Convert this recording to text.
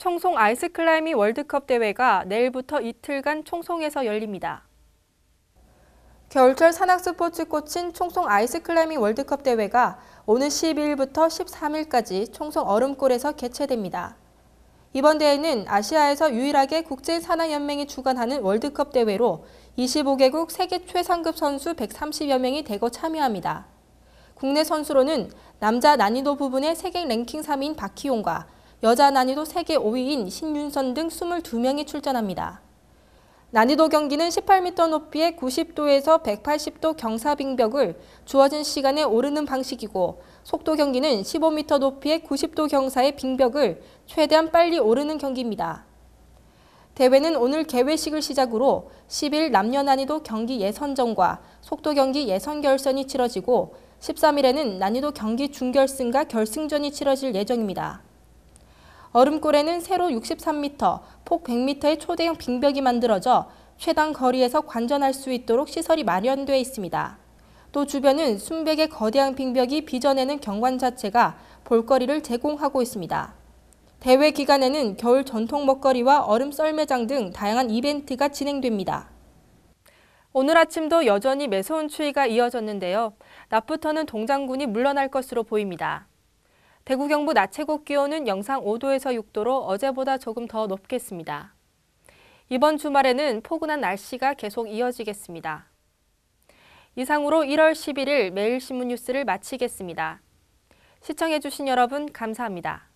청송 아이스클라이밍 월드컵 대회가 내일부터 이틀간 청송에서 열립니다. 겨울철 산악스포츠 꽃인 청송 아이스클라이밍 월드컵 대회가 오는 12일부터 13일까지 청송 얼음골에서 개최됩니다. 이번 대회는 아시아에서 유일하게 국제산악연맹이 주관하는 월드컵 대회로 25개국 세계 최상급 선수 130여 명이 대거 참여합니다. 국내 선수로는 남자 난이도 부분의 세계 랭킹 3인 박희용과 여자 난이도 세계 5위인 신윤선 등 22명이 출전합니다. 난이도 경기는 18m 높이의 90도에서 180도 경사빙벽을 주어진 시간에 오르는 방식이고 속도 경기는 15m 높이의 90도 경사의 빙벽을 최대한 빨리 오르는 경기입니다. 대회는 오늘 개회식을 시작으로 10일 남녀 난이도 경기 예선전과 속도 경기 예선 결선이 치러지고 13일에는 난이도 경기 중결승과 결승전이 치러질 예정입니다. 얼음골에는 세로 63m, 폭 100m의 초대형 빙벽이 만들어져 최단 거리에서 관전할 수 있도록 시설이 마련돼 있습니다. 또 주변은 순백의 거대한 빙벽이 빚어내는 경관 자체가 볼거리를 제공하고 있습니다. 대회 기간에는 겨울 전통 먹거리와 얼음 썰매장 등 다양한 이벤트가 진행됩니다. 오늘 아침도 여전히 매서운 추위가 이어졌는데요. 낮부터는 동장군이 물러날 것으로 보입니다. 대구 경북 낮 최고 기온은 영상 5도에서 6도로 어제보다 조금 더 높겠습니다. 이번 주말에는 포근한 날씨가 계속 이어지겠습니다. 이상으로 1월 11일 매일신문 뉴스를 마치겠습니다. 시청해주신 여러분 감사합니다.